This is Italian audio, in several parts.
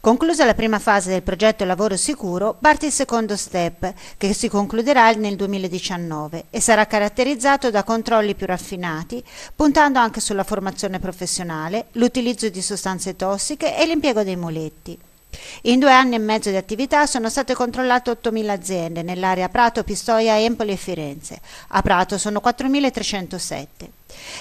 Conclusa la prima fase del progetto Lavoro Sicuro, parte il secondo step, che si concluderà nel 2019 e sarà caratterizzato da controlli più raffinati, puntando anche sulla formazione professionale, l'utilizzo di sostanze tossiche e l'impiego dei muletti. In due anni e mezzo di attività sono state controllate 8.000 aziende nell'area Prato, Pistoia, Empoli e Firenze. A Prato sono 4.307.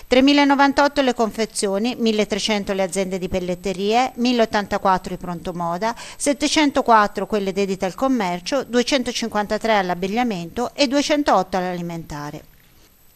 3.098 le confezioni, 1.300 le aziende di pelletterie, 1.084 i pronto moda, 704 quelle dedite al commercio, 253 all'abbigliamento e 208 all'alimentare.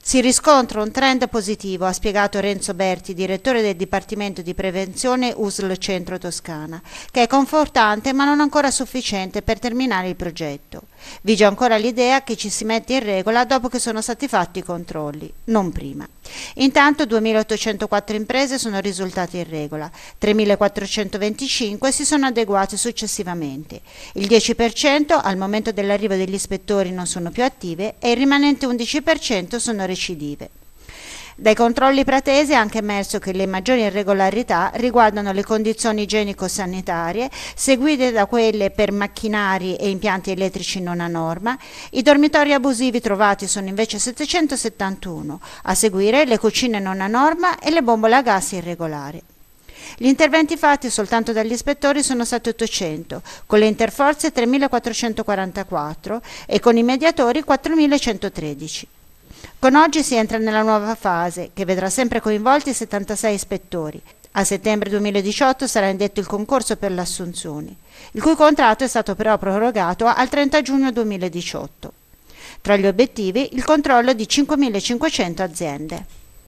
Si riscontra un trend positivo, ha spiegato Renzo Berti, direttore del Dipartimento di Prevenzione USL Centro Toscana, che è confortante ma non ancora sufficiente per terminare il progetto. Vige ancora l'idea che ci si mette in regola dopo che sono stati fatti i controlli, non prima. Intanto 2.804 imprese sono risultate in regola, 3.425 si sono adeguate successivamente. Il 10% al momento dell'arrivo degli ispettori non sono più attive e il rimanente 11% sono recidive. Dai controlli pretesi è anche emerso che le maggiori irregolarità riguardano le condizioni igienico-sanitarie, seguite da quelle per macchinari e impianti elettrici non a norma. I dormitori abusivi trovati sono invece 771, a seguire le cucine non a norma e le bombole a gas irregolari. Gli interventi fatti soltanto dagli ispettori sono stati 800, con le interforze 3.444 e con i mediatori 4.113. Con oggi si entra nella nuova fase, che vedrà sempre coinvolti 76 ispettori. A settembre 2018 sarà indetto il concorso per l'assunzione, il cui contratto è stato però prorogato al 30 giugno 2018. Tra gli obiettivi il controllo di 5.500 aziende.